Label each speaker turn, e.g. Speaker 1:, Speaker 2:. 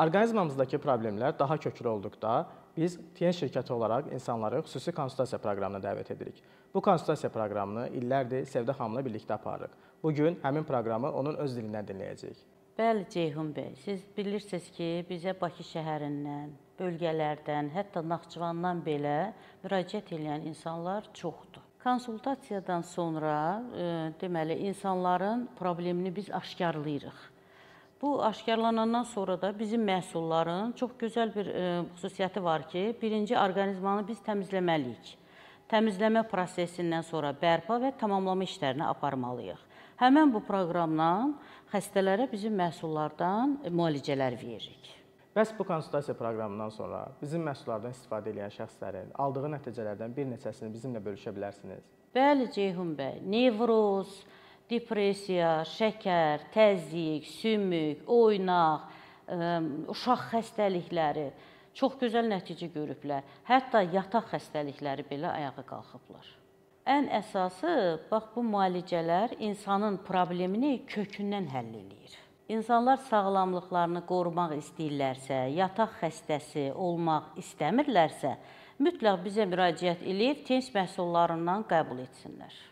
Speaker 1: Orqanizmamızdakı problemlər daha köklü olduqda biz TN şirkəti olaraq insanları xüsusi konsultasiya proqramına dəvət edirik. Bu konsultasiya proqramını illərdir Sevdə xanımla birlikdə aparırıq. Bu gün həmin proqramı onun öz dilindən dinləyəcəyik.
Speaker 2: Bəli Ceyhun bəy, siz bilirsiniz ki, bizə Bakı şəhərindən, bölgələrdən, hətta Naxçıvandan belə müraciət edən insanlar çoxdur. Konsultasiyadan sonra, e, deməli, insanların problemini biz aşkarlayırıq Bu aşkarlanandan sonra da bizim məhsulların çox gözəl bir e, xüsusiyyəti var ki, birinci orqanizmanı biz təmizləməliyik. Təmizləmə prosesindən sonra bərpa və tamamlama işlərini aparmalıyıq. Həmin bu proqramdan xəstələrə bizim məhsullardan e, müalicələr veririk.
Speaker 1: Bəs bu konsultasiya proqramından sonra bizim məhsullardan istifadə edən şəxslərin aldığı nəticələrdən bir neçəsini bizimlə bölüşə bilərsiniz?
Speaker 2: Bəli, Ceyhun bəy. Nevroz, depressiya, şəkər, təzyiq, sümük, oynaq, ə, uşaq xəstəlikləri çox gözəl nəticə görüblər. Hətta yataq xəstəlikləri belə ayağa qalxıblar. Ən əsası bax bu müalicələr insanın problemini kökündən həll eləyir. İnsanlar sağlamlıqlarını qorumaq istəyirlərsə, yataq xəstəsi olmaq istəmirlərsə, mütləq bizə müraciət edib tens məhsullarından qəbul etsinlər.